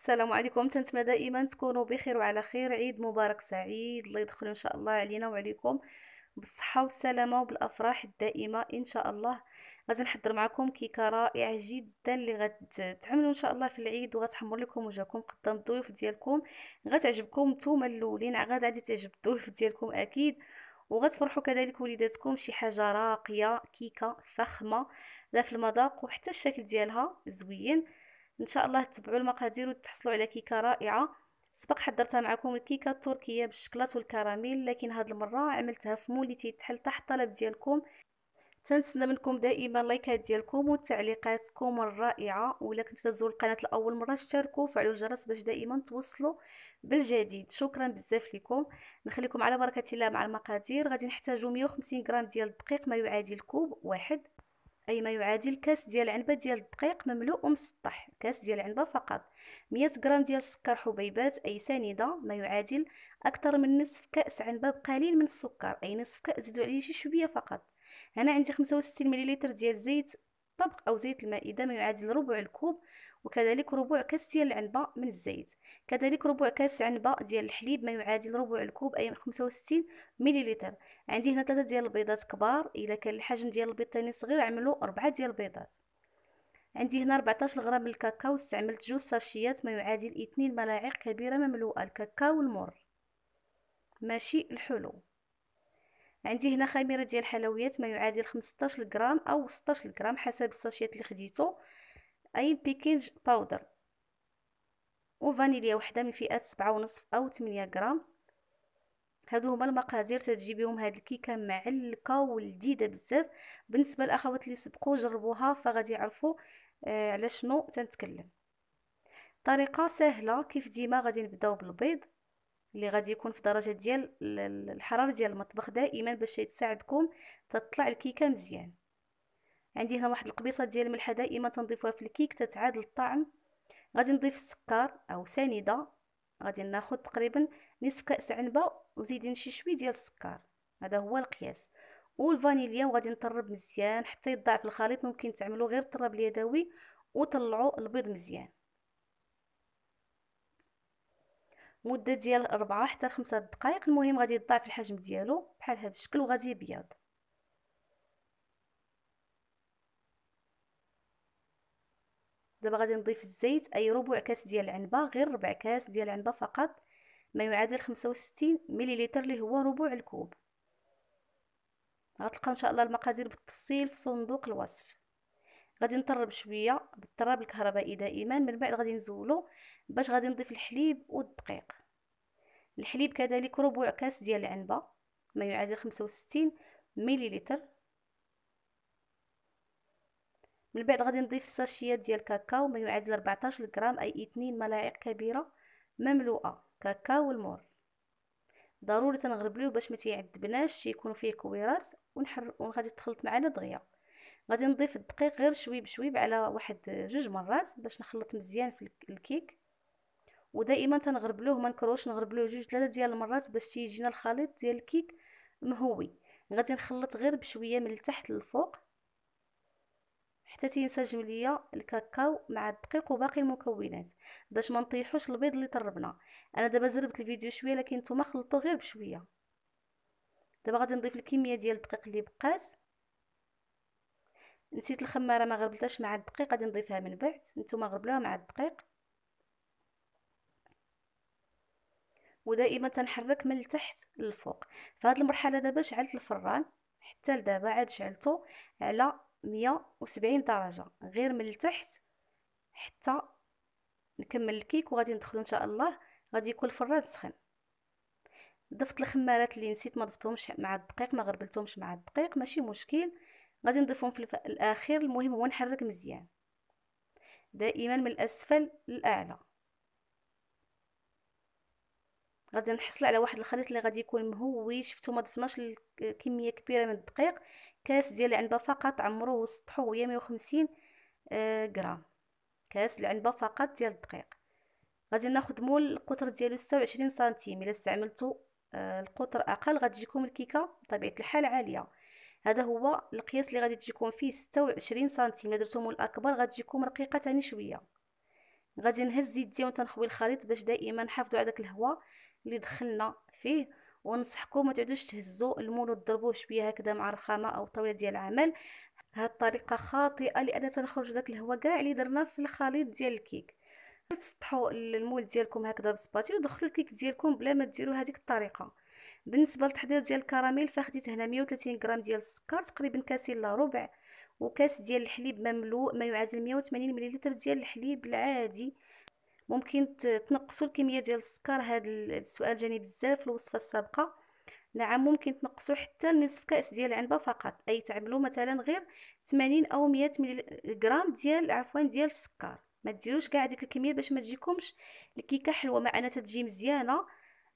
السلام عليكم تنتمنى دائما تكونوا بخير وعلى خير عيد مبارك سعيد الله يدخل ان شاء الله علينا وعليكم بالصحه والسلامه وبالافراح الدائمه ان شاء الله غادي نحضر معكم كيكه رائعه جدا اللي غتعملوا ان شاء الله في العيد وغتحمر لكم وجهكم قدام الضيوف ديالكم غتعجبكم نتوما الاولين عاد غادي تعجب الضيوف ديالكم اكيد وغتفرحوا كذلك وليداتكم شي حاجه راقيه كيكه فخمه لا في المذاق وحتى الشكل ديالها زوين ان شاء الله تتبعوا المقادير وتحصلوا على كيكه رائعه سبق حضرتها معكم الكيكه التركيه بالشكلاط والكراميل لكن هاد المره عملتها في اللي تيتحل تحت طلب ديالكم تنتسنى منكم دائما اللايكات ديالكم وتعليقاتكم الرائعه ولا كنتو تزوروا القناه لاول مره اشتركوا وفعلوا الجرس باش دائما توصلوا بالجديد شكرا بزاف لكم نخليكم على بركه الله مع المقادير غادي نحتاجوا 150 غرام ديال الدقيق ما يعادل كوب واحد اي ما يعادل كاس ديال العنبه ديال الدقيق مملوء ومسطح كاس ديال العنبه فقط 100 غرام ديال السكر حبيبات اي سنيده ما يعادل اكثر من نصف كاس عنبه بقليل من السكر اي نصف كاس زيدوا عليه شي شويه فقط هنا عندي 65 ملل ديال زيت الطبق أو زيت المائدة ما يعادل ربع الكوب وكذلك ربع كاس ديال العنبة من الزيت كذلك ربع كاس عنبة ديال الحليب ما يعادل ربع الكوب أي 65 مليلتر عندي هنا ثلاثة ديال البيضات كبار إذا كان الحجم ديال البيض تاني صغير عملوا أربعة ديال البيضات عندي هنا 14 غرام الكاكاو استعملت جوج ساشيات ما يعادل 2 ملاعق كبيرة مملوءة الكاكاو المر ماشي الحلو عندي هنا خميره ديال الحلويات ما يعادل 15 غرام او 16 غرام حسب الساشيات اللي خديتو اي بيكينج باودر وفانيليا وحده من فئه 7.5 او 8 غرام هادو هما المقادير تتجيبيهم هاد الكيكه معلكه ولذيذه بزاف بالنسبه للاخوات اللي سبقوا جربوها فغادي يعرفوا آه على شنو تنتكلم طريقه سهله كيف ديما غادي نبداو بالبيض اللي غادي يكون في درجه ديال الحراره ديال المطبخ دائما باش يتساعدكم تطلع الكيكه مزيان عندي هنا واحد القبيصه ديال الملحه دائما تنضيفوها في الكيك تتعادل الطعم غادي نضيف السكر او سنيده غادي ناخذ تقريبا نصف كاس عنبه وزيدين شي شويه ديال السكر هذا هو القياس والفانيليا وغادي نطرب مزيان حتى يضاعف الخليط ممكن تعملوا غير الطراب اليدوي وطلعوا البيض مزيان مده ديال 4 حتى 5 دقائق المهم غادي يضاعف الحجم ديالو بحال هذا الشكل وغادي يبيض دابا غادي نضيف الزيت اي ربع كاس ديال العنبه غير ربع كاس ديال العنبه فقط ما يعادل 65 مليلتر اللي هو ربع الكوب غتلقاو ان شاء الله المقادير بالتفصيل في صندوق الوصف غادي نطرب شويه بالطراب الكهربائي دائما من بعد غادي نزولو باش غادي نضيف الحليب والدقيق الحليب كذلك ربع كاس ديال العنبه ما يعادل 65 مليلتر من بعد غادي نضيف ساشيات ديال الكاكاو ما يعادل 14 غرام اي 2 ملاعق كبيره مملوءه كاكاو والمر ضروري تنغربلوه باش ما تيعذبناش يكون فيه كويرات ونحر وغادي تخلط معنا دغيا غادي نضيف الدقيق غير شوي بشوي على واحد جوج مرات باش نخلط مزيان في الكيك ودائما تنغربلوه ما نكروش نغربلوه جوج ثلاثه ديال المرات باش تيجينا الخليط ديال الكيك مهوي غادي نخلط غير بشويه من التحت للفوق حتى تينسجم ليا الكاكاو مع الدقيق وباقي المكونات باش ما نطيحوش البيض اللي طربنا انا دابا زربت الفيديو شويه لكن نتوما خلطوا غير بشويه دابا غادي نضيف الكميه ديال الدقيق اللي بقات نسيت الخماره ما غربلتهاش مع الدقيق غادي نضيفها من بعد نتوما غربلوها مع الدقيق ودائما تنحرك من التحت للفوق فهاد المرحله دابا شعلت الفران حتى لدابا عاد شعلته على 170 درجه غير من التحت حتى نكمل الكيك وغادي ندخلو ان شاء الله غادي يكون الفران سخن ضفت الخمارات اللي نسيت ما ضفتهمش مع الدقيق ما غربلتهمش مع الدقيق ماشي مشكل غادي نضيفهم في الاخير المهم هو نحرك مزيان دائما من الاسفل للاعلى غادي نحصل على واحد الخليط اللي غادي يكون مهوي شفتو ما ضفناش كميه كبيره من الدقيق كاس ديال العنبه فقط عمرو سطحو هو 150 غرام كاس العنبه فقط ديال الدقيق غادي ناخذ مول القطر ديالو 26 سنتيم الا استعملتو آه، القطر اقل غتجيكم الكيكه بطبيعه الحال عاليه هذا هو القياس اللي غادي تجيكم فيه 26 سنتيم درتهم الاكبر غادي تجيكم رقيقه ثاني شويه غادي نهز يدي وتنخوي الخليط باش دائما نحافظوا على داك الهواء اللي دخلنا فيه ونصحكم ما تعودوش تهزوا المول وتضربوه شويه هكذا مع الرخامه او طاوله ديال العمل هاد الطريقه خاطئه لان تنخرج داك الهواء كاع اللي درنا في الخليط ديال الكيك تسطحوا المول ديالكم هكذا بالسباتيل ودخلوا الكيك ديالكم بلا ما ديروا هذيك الطريقه بالنسبه للتحضير ديال الكراميل فخديت هنا 130 غرام ديال السكر تقريبا كاسين الا ربع وكاس ديال الحليب مملوء ما يعادل 180 مليلتر ديال الحليب العادي ممكن تنقصوا الكميه ديال السكر هذا السؤال جاني بزاف في الوصفه السابقه نعم ممكن تنقصوا حتى نصف كاس ديال العنبه فقط اي تعملوا مثلا غير 80 او 100 غرام ديال عفوا ديال السكر ما ديروش كاع ديك الكميه باش ما تجيكمش الكيكه حلوه مع انها تجي مزيانه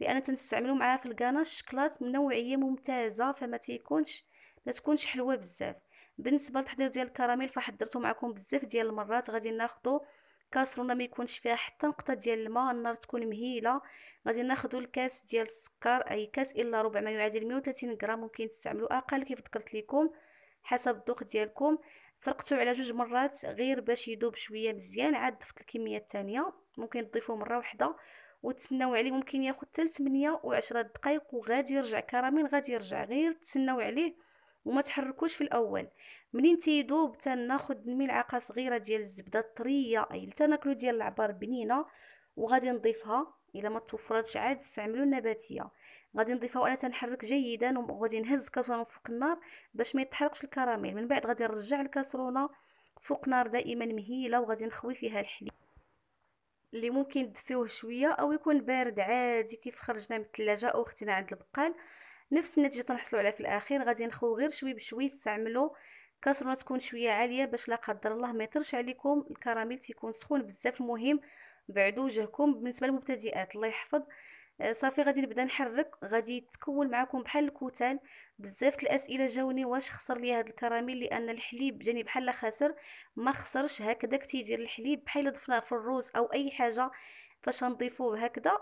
لان تنستعملو معاها في الكاناش شكلاط من نوعيه ممتازه فما تيكونش ما تكونش حلوه بزاف بالنسبه لتحضير ديال الكراميل فحضرته معكم بزاف ديال المرات غادي ناخذو كاسرونه ما يكونش فيها حتى نقطه ديال الماء النار تكون مهيله غادي ناخذ الكاس ديال السكر اي كاس الا ربع ما يعادل 130 غرام ممكن تستعملوا اقل كيف ذكرت لكم حسب الذوق ديالكم فرقتو على جوج مرات غير باش يذوب شويه مزيان عاد ضفت الكميه الثانيه ممكن تضيفوا مره واحده وتسناو عليه ممكن ياخذ حتى 8 و10 دقائق وغادي يرجع كرامين غادي يرجع غير تسناو عليه وما تحركوش في الاول منين تيذوب تناخذ ملعقه صغيره ديال الزبده الطريه اي تناكلو ديال العبار بنينه وغادي نضيفها الا ما توفرتش عاد استعملوا النباتيه غادي نضيفها وانا تنحرك جيدا وغادي نهز الكاسرونه فوق النار باش ما يتحرقش الكراميل من بعد غادي نرجع الكاسرونه فوق نار دائما مهيله وغادي نخوي فيها الحليب اللي ممكن تدفيوه شويه او يكون بارد عادي كيف خرجنا من الثلاجه او اختنا عند البقال نفس النتيجه تنحصلوا عليها في الاخير غادي نخويو غير شوي بشوي تستعملوا كاسرونه تكون شويه عاليه باش لا قدر الله ما يطرش عليكم الكراميل تيكون سخون بزاف المهم بعدو وجهكم بالنسبه للمبتدئات الله يحفظ صافي غادي نبدا نحرك غادي يتكون معكم بحال الكتل بزاف الاسئله جاوني واش خسر لي هاد الكراميل لان الحليب جاني بحال خاسر ما خسرش هكذا كتيدير الحليب بحال ضفناه في الروز او اي حاجه فاش نضيفوه هكذا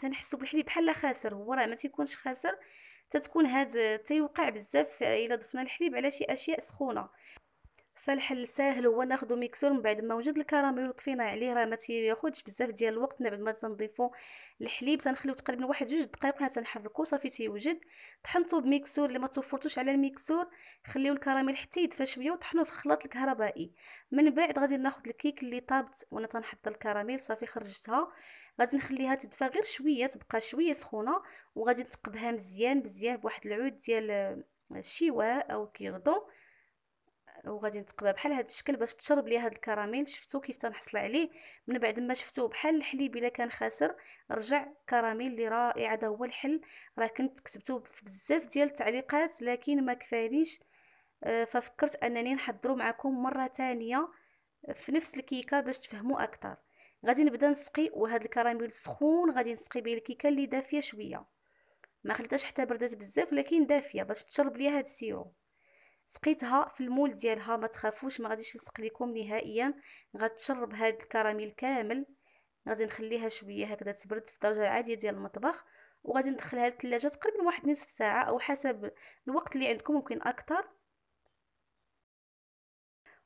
تنحسوا بالحليب بحال خاسر هو راه ما تيكونش خاسر تتكون هاد تيوقع بزاف الا ضفنا الحليب على شي اشياء سخونه فالحل ساهل هو ناخذ ميكسور من بعد ما وجد الكراميل وطفينا عليه راه ما تياخذش بزاف ديال الوقت من بعد ما تنضيفوا الحليب تنخليو تقريبا واحد جوج دقائق حنا تنحركو صافي تيوجد طحنتو بميكسور اللي ما توفرتوش على الميكسور خليو الكراميل حتى يدفى شويه وطحنوه في الخلاط الكهربائي من بعد غادي ناخذ الكيك اللي طابت وانا تنحضر الكراميل صافي خرجتها غادي نخليها تدفى غير شويه تبقى شويه سخونه وغادي نتقبها مزيان مزيان بواحد العود ديال الشواء آه، او كيغدون وغادي نتقبها بحال هذا الشكل باش تشرب ليا هذا الكراميل شفتوا كيف تنحصل عليه من بعد ما شفتوه بحال الحليب الا كان خاسر رجع كراميل اللي رائع هذا هو الحل راه كنت كتبته في بزاف ديال التعليقات لكن ما كفانيش آه، ففكرت انني نحضروا معكم مره ثانيه آه، في نفس الكيكه باش تفهموا اكثر غادي نبدا نسقي وهذا الكراميل سخون غادي نسقي به الكيكه اللي دافيه شويه ما خليتهاش حتى بردات بزاف لكن دافيه باش تشرب ليها هاد السيرو سقيتها في المول ديالها ما تخافوش ما غاديش نسق لكم نهائيا غتشرب هاد الكراميل كامل غادي نخليها شويه هكذا تبرد في الدرجه العاديه ديال المطبخ وغادي ندخلها للثلاجه تقريبا واحد نصف ساعه او حسب الوقت اللي عندكم ممكن اكثر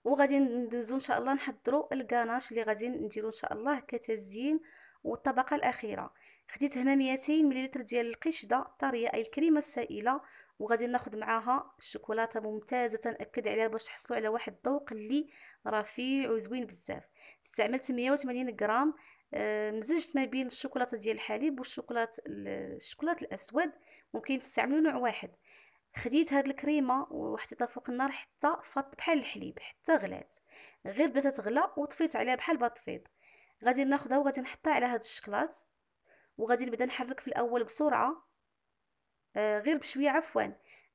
وغادي ندوزو ان شاء الله نحضروا الكاناش اللي غادي نديرو ان شاء الله كتزيين والطبقه الاخيره خديت هنا 200 ملل ديال القشده طريه اي الكريمه السائله وغادي ناخذ معاها شوكولاته ممتازه تنأكد عليها باش تحصلوا على واحد الذوق اللي رفيع وزوين بزاف استعملت 180 غرام آه، مزجت ما بين الشوكولاته ديال الحليب والشوكولاته الشوكولاته الاسود ممكن تستعملوا نوع واحد خديت هاد الكريمه وحطيتها فوق النار حتى فات بحال الحليب حتى غلات غير بدات تغلى وطفيت عليها بحال بطفيض غادي ناخدها وغادي نحطها على هاد الشكلاط وغادي نبدا نحرك في الاول بسرعه آه، غير بشويه عفوا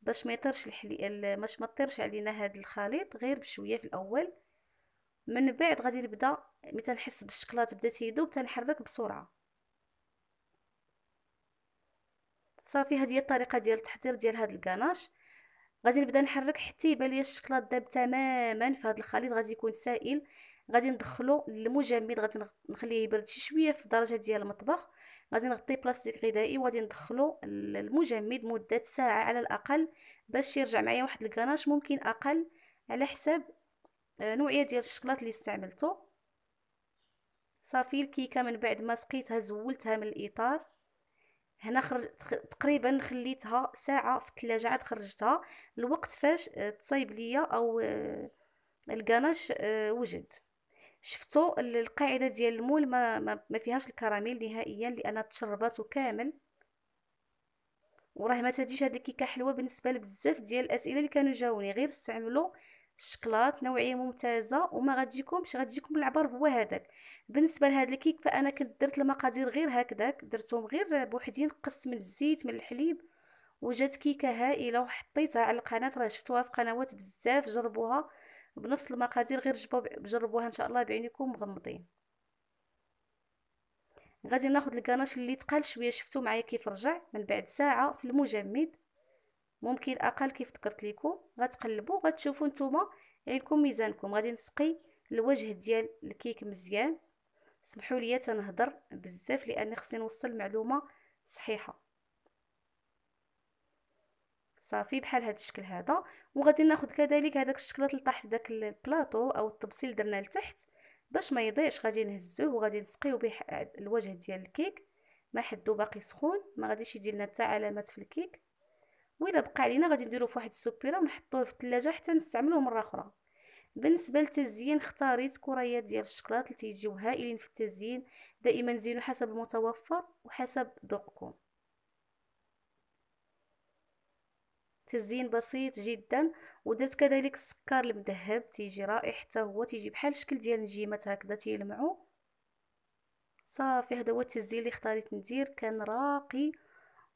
باش ما يطرش الحلي باش ما تطيرش علينا هذا الخليط غير بشويه في الاول من بعد غادي نبدا ملي تنحس بالشكلاط بدا تيذوب تنحرك بسرعه صافي هذه هي الطريقه ديال التحضير ديال هذا الكناش غادي نبدا نحرك حتى يبان لي الشكلاط داب تماما في هذا الخليط غادي يكون سائل غادي ندخلو للمجمد غادي نخليه يبرد شي شويه في درجه ديال المطبخ غادي نغطي بلاستيك غذائي وغادي ندخلو المجمد مده ساعه على الاقل باش يرجع معايا واحد الكناش ممكن اقل على حساب آه، نوعيه ديال الشكلاط اللي استعملته صافي الكيكه من بعد ما سقيتها زولتها من الاطار هنا خرج تقريبا خليتها ساعه في الثلاجه عاد خرجتها الوقت فاش آه، تصايب ليا او آه، الكناش وجد شفتوا القاعده ديال المول ما, ما, فيهاش الكراميل نهائيا لان تشرباتو كامل وراه ما تديش هاد الكيكه حلوه بالنسبه لبزاف ديال الاسئله اللي كانوا جاوني غير استعملوا الشكلاط نوعيه ممتازه وما غتجيكمش غتجيكم العبر هو هذاك بالنسبه لهاد الكيك فانا كنت درت المقادير غير هكذاك درتهم غير بوحدي نقصت من الزيت من الحليب وجات كيكه هائله وحطيتها على القناه راه شفتوها في قنوات بزاف جربوها بنفس المقادير غير جربوها ان شاء الله بعينكم مغمضين غادي ناخذ الكاناش اللي تقال شويه شفتو معايا كيف رجع من بعد ساعه في المجمد ممكن اقل كيف ذكرت لكم غتقلبوا غتشوفوا نتوما عينكم ميزانكم غادي نسقي الوجه ديال الكيك مزيان سمحوا لي تنهضر بزاف لان خصني نوصل معلومه صحيحه صافي بحال هذا الشكل هذا وغادي ناخذ كذلك هذاك الشكل اللي طاح في داك البلاطو او التبسيل درنا لتحت باش ما يضيعش غادي نهزوه وغادي نسقيو به الوجه ديال الكيك ما حدو باقي سخون ما غاديش يدير لنا حتى علامات في الكيك وإلا بقى علينا غادي نديرو في واحد السوبيره ونحطوه في الثلاجه حتى نستعملوه مره اخرى بالنسبه للتزيين اختاريت كريات ديال الشكلاط اللي تيجيو هائلين في التزيين دائما زينوا حسب المتوفر وحسب ذوقكم تزيين بسيط جدا ودرت كذلك السكر المذهب تيجي رائع حتى هو تيجي بحال الشكل ديال نجيمات هكذا تيلمعوا صافي هذا هو التزيين اللي اختاريت ندير كان راقي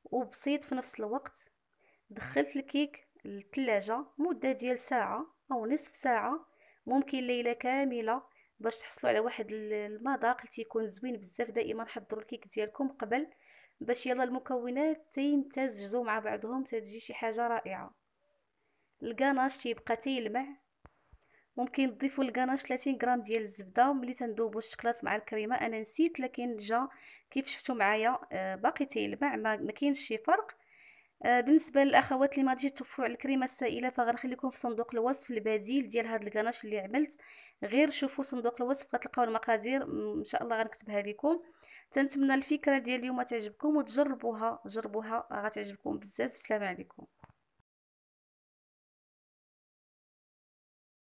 وبسيط في نفس الوقت دخلت الكيك للثلاجة مدة ديال ساعة أو نصف ساعة ممكن ليلة كاملة باش تحصلوا على واحد المذاق اللي تيكون زوين بزاف دائما حضروا الكيك ديالكم قبل باش يلا المكونات تيمتزجوا مع بعضهم تتجي شي حاجه رائعه الكاناش تيبقى تيلمع ممكن تضيفوا للكاناش 30 غرام ديال الزبده ملي تندوبوا الشكلاط مع الكريمه انا نسيت لكن جا كيف شفتوا معايا آه، باقي تيلمع ما كاينش شي فرق آه، بالنسبه للاخوات اللي ما غاديش توفروا على الكريمه السائله فغنخليكم في صندوق الوصف البديل ديال هذا الكناش اللي عملت غير شوفوا صندوق الوصف غتلقاو المقادير ان شاء الله غنكتبها لكم تنتمنى الفكره ديال اليوم تعجبكم وتجربوها جربوها غتعجبكم بزاف السلام عليكم